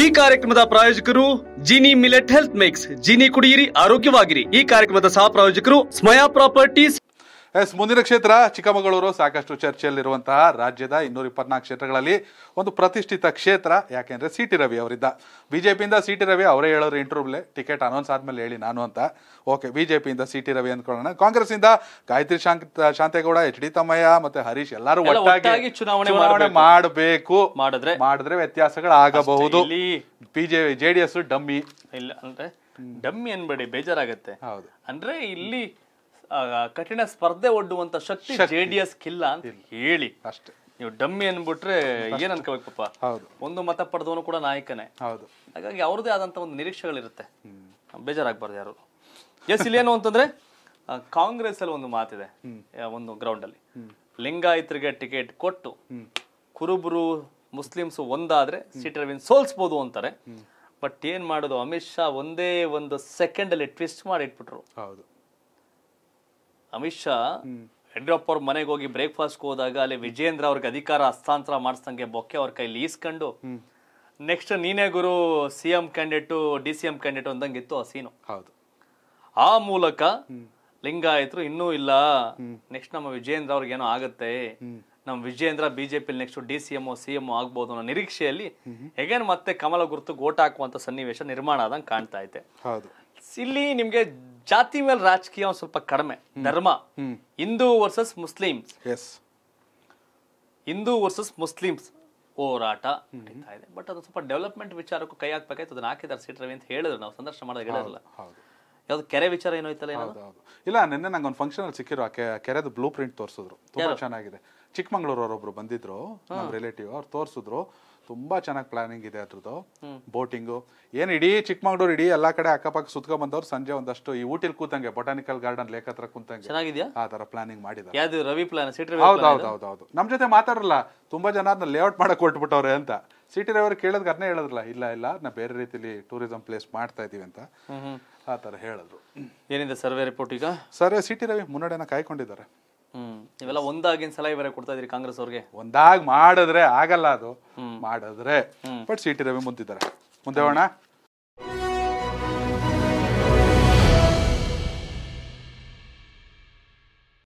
ಈ ಕಾರ್ಯಕ್ರಮದ ಪ್ರಾಯೋಜಕರು Jini millet health mix Jini ಕುಡಿಯಿರಿ ಆರೋಗ್ಯವಾಗಿರಿ ಈ ಕಾರ್ಯಕ್ರಮದ ಸಹ ಪ್ರಾಯೋಜಕರು ಸ್ಮಯಾ ಪ್ರಾಪರ್ಟೀಸ್ ಎಸ್ ಮುಂದಿನ ಕ್ಷೇತ್ರ ಚಿಕ್ಕಮಗಳೂರು ಸಾಕಷ್ಟು ಚರ್ಚೆಯಲ್ಲಿರುವಂತಹ ರಾಜ್ಯದ ಇನ್ನೂರ ಇಪ್ಪತ್ನಾಲ್ಕು ಕ್ಷೇತ್ರಗಳಲ್ಲಿ ಒಂದು ಪ್ರತಿಷ್ಠಿತ ಕ್ಷೇತ್ರ ಯಾಕೆಂದ್ರೆ ಸಿ ಟಿ ರವಿ ಅವರಿದ್ದ ಬಿಜೆಪಿಯಿಂದ ಸಿಟಿ ಸಿ ಟಿ ರವಿ ಅವರೇ ಹೇಳೋರು ಇಂಟರ್ವ್ಯೂಲೆ ಟಿಕೆಟ್ ಅನೌನ್ಸ್ ಆದ್ಮೇಲೆ ಹೇಳಿ ನಾನು ಅಂತ ಓಕೆ ಬಿಜೆಪಿಯಿಂದ ಸಿಟಿ ಸಿ ಟಿ ರವಿ ಅಂದ್ಕೊಳ್ಳೋಣ ಇಂದ ಗಾಯತ್ರಿ ಶಾಂತ ಶಾಂತೇಗೌಡ ಎಚ್ ಡಿ ತಮ್ಮಯ್ಯ ಮತ್ತೆ ಹರೀಶ್ ಎಲ್ಲರೂ ಒಟ್ಟಾಗಿ ಚುನಾವಣೆ ಮಾಡಬೇಕು ಮಾಡಿದ್ರೆ ಮಾಡಿದ್ರೆ ವ್ಯತ್ಯಾಸಗಳಾಗಬಹುದು ಬಿಜೆ ಜೆ ಡಿ ಡಮ್ಮಿ ಇಲ್ಲ ಅಂದ್ರೆ ಡಮ್ಮಿ ಅನ್ಬೇಡಿ ಬೇಜಾರಾಗತ್ತೆ ಹೌದು ಅಂದ್ರೆ ಇಲ್ಲಿ ಕಠಿಣ ಸ್ಪರ್ಧೆ ಒಡ್ಡುವಂತ ಶಕ್ತಿ ಜೆಡಿಎಸ್ ಇಲ್ಲ ಅಂತ ಹೇಳಿ ಅಷ್ಟೇ ನೀವು ಡಮ್ಮಿ ಅನ್ಬಿಟ್ರೆ ಏನ್ ಅನ್ಕೋಬೇಕು ಪಾಪ ಒಂದು ಮತ ಪಡೆದವನು ಕೂಡ ನಾಯಕನೇ ಹೌದು ಹಾಗಾಗಿ ಅವ್ರದೇ ಆದಂತ ಒಂದು ನಿರೀಕ್ಷೆಗಳಿರುತ್ತೆ ಬೇಜಾರಾಗ್ಬಾರ್ದು ಯಾರು ಎಸ್ ಇಲ್ಲಿ ಏನು ಅಂತಂದ್ರೆ ಕಾಂಗ್ರೆಸ್ ಅಲ್ಲಿ ಒಂದು ಮಾತಿದೆ ಒಂದು ಗ್ರೌಂಡ್ ಅಲ್ಲಿ ಲಿಂಗಾಯತರಿಗೆ ಟಿಕೆಟ್ ಕೊಟ್ಟು ಕುರುಬರು ಮುಸ್ಲಿಮ್ಸ್ ಒಂದಾದ್ರೆ ಸೀಟ್ ಸೋಲ್ಸ್ಬೋದು ಅಂತಾರೆ ಬಟ್ ಏನ್ ಮಾಡೋದು ಅಮಿತ್ ಶಾ ಒಂದೇ ಒಂದು ಸೆಕೆಂಡ್ ಅಲ್ಲಿ ಟ್ವಿಸ್ಟ್ ಮಾಡಿ ಇಟ್ಬಿಟ್ರು ಹೌದು ಅಮಿತ್ ಶಾ ಯಡಿಯೂರಪ್ಪ ಅವ್ರ ಮನೆಗೆ ಹೋಗಿ ಬ್ರೇಕ್ಫಾಸ್ಟ್ ಹೋದಾಗ ಅಲ್ಲಿ ವಿಜೇಂದ್ರ ಅವ್ರಿಗೆ ಅಧಿಕಾರ ಹಸ್ತಾಂತರ ಮಾಡಿಸ್ದಂಗೆ ಬೊಕ್ಕೆ ಅವ್ರ ಕೈಲಿ ಈಸ್ಕೊಂಡು ನೆಕ್ಸ್ಟ್ ನೀನೇ ಗುರು C M candidate D C M candidate ಅಂದಂಗಿತ್ತು ಆ ಸೀನು ಹೌದು ಆ ಮೂಲಕ ಲಿಂಗಾಯತರು ಇನ್ನೂ ಇಲ್ಲ ನೆಕ್ಸ್ಟ್ ನಮ್ಮ ವಿಜೇಂದ್ರ ಅವ್ರಿಗೆ ಏನೋ ಆಗುತ್ತೆ ನಮ್ಮ Vijayendra BJP next D C M C M ಆಗ್ಬೋದು ಅನ್ನೋ ನಿರೀಕ್ಷೆಯಲ್ಲಿ ಹೇಗೇನು ಮತ್ತೆ ಕಮಲ ಗುರುತು ಓಟ್ ಹಾಕುವಂತ ಸನ್ನಿವೇಶ ನಿರ್ಮಾಣ ಆದಂಗೆ ಕಾಣ್ತಾ ಐತೆ ಇಲ್ಲಿ ನಿಮಗೆ ಜಾತಿ ಮೇಲೆ ರಾಜಕೀಯ ಸ್ವಲ್ಪ ಕಡಿಮೆ ಧರ್ಮ Hindu versus Muslim yes Hindu versus Muslims ಹೋರಾಟ ಬಟ್ ಅದು ಸ್ವಲ್ಪ ಡೆವಲಪ್ಮೆಂಟ್ ವಿಚಾರಕ್ಕೂ ಕೈ ಹಾಕ್ಬೇಕಾಯ್ತು ಅದನ್ನ ಹಾಕಿದ್ದಾರೆ ಸಿಟಿ ರವಿ ಅಂತ ಹೇಳಿದ್ರು ನಾವು ಸಂದರ್ಶನ ಮಾಡೋದು ಹೇಳಿರಲ್ಲ ಯಾವ್ದು ಕೆರೆ ವಿಚಾರ ಏನೋ ಇತ್ತಲ್ಲ ಇಲ್ಲ ನಿನ್ನೆ ನಂಗೆ ಒಂದು ಫಂಕ್ಷನ್ ಅಲ್ಲಿ ಸಿಕ್ಕಿರೋ ಕೆರೆದು ಬ್ಲೂ ಪ್ರಿಂಟ್ ತೋರಿಸಿದ್ರು ತುಂಬಾ ಚೆನ್ನಾಗಿದೆ ಚಿಕ್ಕಮಂಗ್ಳೂರು ಅವರೊಬ್ರು ಬಂದಿದ್ರು ರಿಲೇಟಿವ್ ಅವ್ರು ತೋರಿಸಿದ್ರು ತುಂಬಾ ಚೆನ್ನಾಗಿ ಪ್ಲಾನಿಂಗ್ ಇದೆ ಅದ್ರದ್ದು ಬೋಟಿಂಗು ಏನು ಇಡೀ ಚಿಕ್ಕಮಗಳೂರು ಇಡೀ ಎಲ್ಲಾ ಕಡೆ ಅಕ್ಕಪಕ್ಕ ಸುತ್ಕೊಂಡ್ ಬಂದವ್ರು ಸಂಜೆ ಒಂದಷ್ಟು ಈ ಊಟಿಲ್ ಕೂತಂಗೆ ಬೊಟಾನಿಕಲ್ ಗಾರ್ಡನ್ ಲೇಕ್ ಹತ್ರ ಕೂತಂಗೆ ಆ ತರ ಪ್ಲಾನಿಂಗ್ ಮಾಡಿದ್ರು ಯಾವ್ದು ರವಿ ಪ್ಲಾನ್ ಜೊತೆ ಮಾತಾಡಲ್ಲ ತುಂಬಾ ಜನ ಅದನ್ನ ಲೇಔಟ್ ಮಾಡಕ್ ಕೊಟ್ಬಿಟ್ಟವ್ರೆ ಅಂತ ಸಿಟಿ ರೈವರ್ ಕೇಳದ್ ಅದನ್ನೇ ಹೇಳಿದ್ರಲ್ಲ ಇಲ್ಲ ಇಲ್ಲ ನಾ ಬೇರೆ ರೀತಿಲಿ ಟೂರಿಸಂ ಪ್ಲೇಸ್ ಮಾಡ್ತಾ ಇದೀವಿ ಅಂತ ಆ ತರ ಹೇಳಿದ್ರು ಏನಿದೆ ಸರ್ವೆ ರಿಪೋರ್ಟ್ ಈಗ ಸರ್ವೆ ಸಿಟಿ ರವಿ ಮುನ್ನಡೆನ ಕಾಯ್ಕೊಂಡಿದ್ದಾರೆ ಹ್ಮ್ ಇವೆಲ್ಲ ಒಂದಾಗಿನ ಸಲಹೆ ಬೇರೆ ಕೊಡ್ತಾ ಇದ್ರಿ ಕಾಂಗ್ರೆಸ್ ಅವ್ರಿಗೆ ಒಂದಾಗ್ ಮಾಡಿದ್ರೆ ಆಗಲ್ಲ ಅದು ಮಾಡಿದ್ರೆ ಬಟ್ ಸಿ ಟಿ ರವಿ ಮುಂದಿದ್ದಾರೆ ಮುಂದೆ ಹೋಗೋಣ